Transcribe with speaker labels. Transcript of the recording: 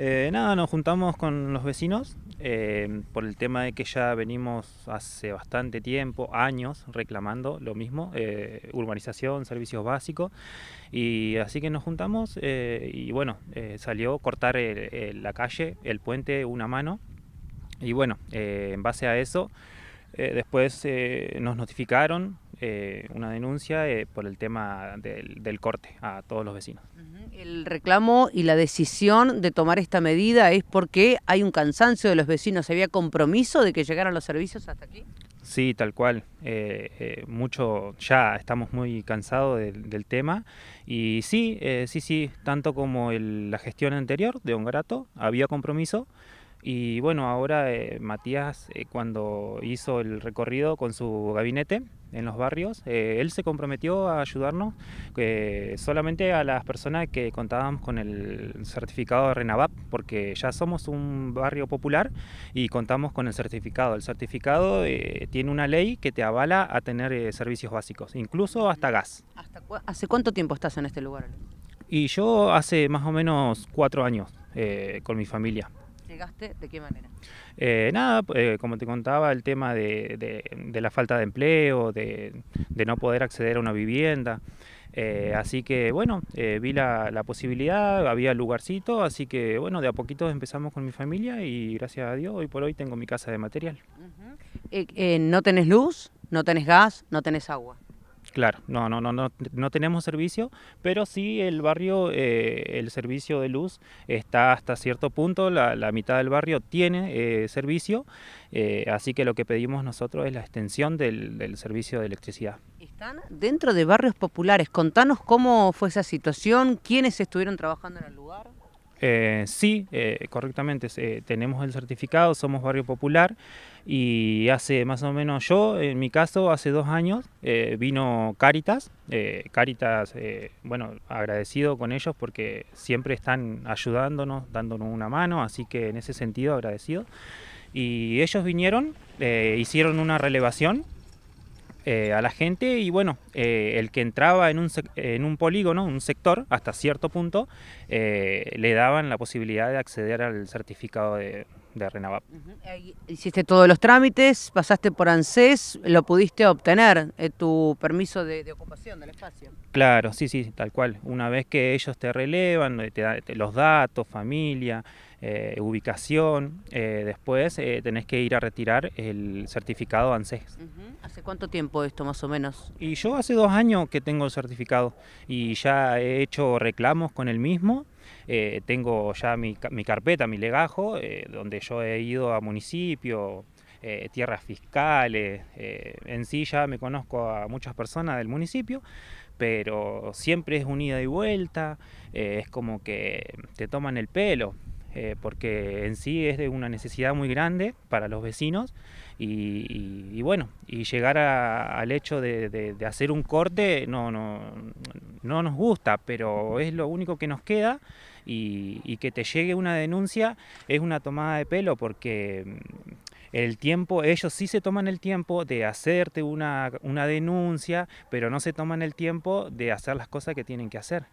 Speaker 1: Eh, nada, nos juntamos con los vecinos eh, por el tema de que ya venimos hace bastante tiempo, años, reclamando lo mismo, eh, urbanización, servicios básicos, y así que nos juntamos y bueno, salió cortar la calle, el puente, una mano, y bueno, en base a eso, después nos notificaron eh, una denuncia eh, por el tema del, corte a todos los vecinos.
Speaker 2: El reclamo y la decisión de tomar esta medida es porque hay un cansancio de los vecinos. ¿Había compromiso de que llegaran los servicios hasta
Speaker 1: aquí? Sí, tal cual. Eh, mucho, ya estamos muy cansados del tema. Y sí, sí, sí, tanto como la gestión anterior de Grato, había compromiso. Y bueno, ahora eh, Matías, eh, cuando hizo el recorrido con su gabinete en los barrios, eh, él se comprometió a ayudarnos solamente a las personas que contábamos con el certificado de RENAVAP, porque ya somos un barrio popular y contamos con el certificado. El certificado tiene una ley que te avala a tener servicios básicos, incluso hasta gas.
Speaker 2: ¿Hace cuánto tiempo estás en este lugar?
Speaker 1: Y yo hace más o menos cuatro años con mi familia.
Speaker 2: ¿Llegaste de qué manera?
Speaker 1: Eh, nada, eh, como te contaba, el tema de, la falta de empleo, de, no poder acceder a una vivienda. Eh, así que bueno, vi la, posibilidad, había lugarcito, así que bueno, de a poquito empezamos con mi familia y gracias a Dios hoy por hoy tengo mi casa de material.
Speaker 2: ¿No tenés luz? ¿No tenés gas? ¿No tenés agua?
Speaker 1: Claro, no, no, no, no, tenemos servicio, pero sí el barrio, eh, el servicio de luz está hasta cierto punto, la, mitad del barrio tiene eh, servicio, eh, así que lo que pedimos nosotros es la extensión del, del, servicio de electricidad.
Speaker 2: Están dentro de barrios populares, contanos cómo fue esa situación, quiénes estuvieron trabajando en el lugar.
Speaker 1: Eh, sí, eh, correctamente, eh, tenemos el certificado, somos barrio popular y hace más o menos yo, en mi caso, hace dos años vino Caritas, Caritas, bueno, agradecido con ellos porque siempre están ayudándonos, dándonos una mano, así que en ese sentido agradecido. Y ellos vinieron, hicieron una relevación eh, a la gente y bueno, eh, el que entraba en un, en un polígono, un sector, hasta cierto punto, eh, le daban la posibilidad de acceder al certificado de, de
Speaker 2: Hiciste todos los trámites, pasaste por ANSES, lo pudiste obtener, eh, tu permiso de, ocupación del
Speaker 1: espacio. Claro, sí, sí, tal cual. Una vez que ellos te relevan, eh, te los datos, familia, eh, ubicación, después tenés que ir a retirar el certificado ANSES. ¿Hace cuánto tiempo esto más o menos? Y yo hace dos años que tengo el certificado y ya he hecho reclamos con el mismo. Eh, tengo ya mi, mi, carpeta, mi legajo, eh, donde yo he ido a municipios, eh, tierras fiscales, en sí ya me conozco a muchas personas del municipio, pero siempre es un ida y vuelta, es como que te toman el pelo. Eh, porque en sí es de una necesidad muy grande para los vecinos y, bueno, y llegar al hecho de, hacer un corte no, no, nos gusta, pero es lo único que nos queda y, que te llegue una denuncia es una tomada de pelo porque mm, el tiempo, ellos sí se toman el tiempo de hacerte una, denuncia, pero no se toman el tiempo de hacer las cosas que tienen que hacer.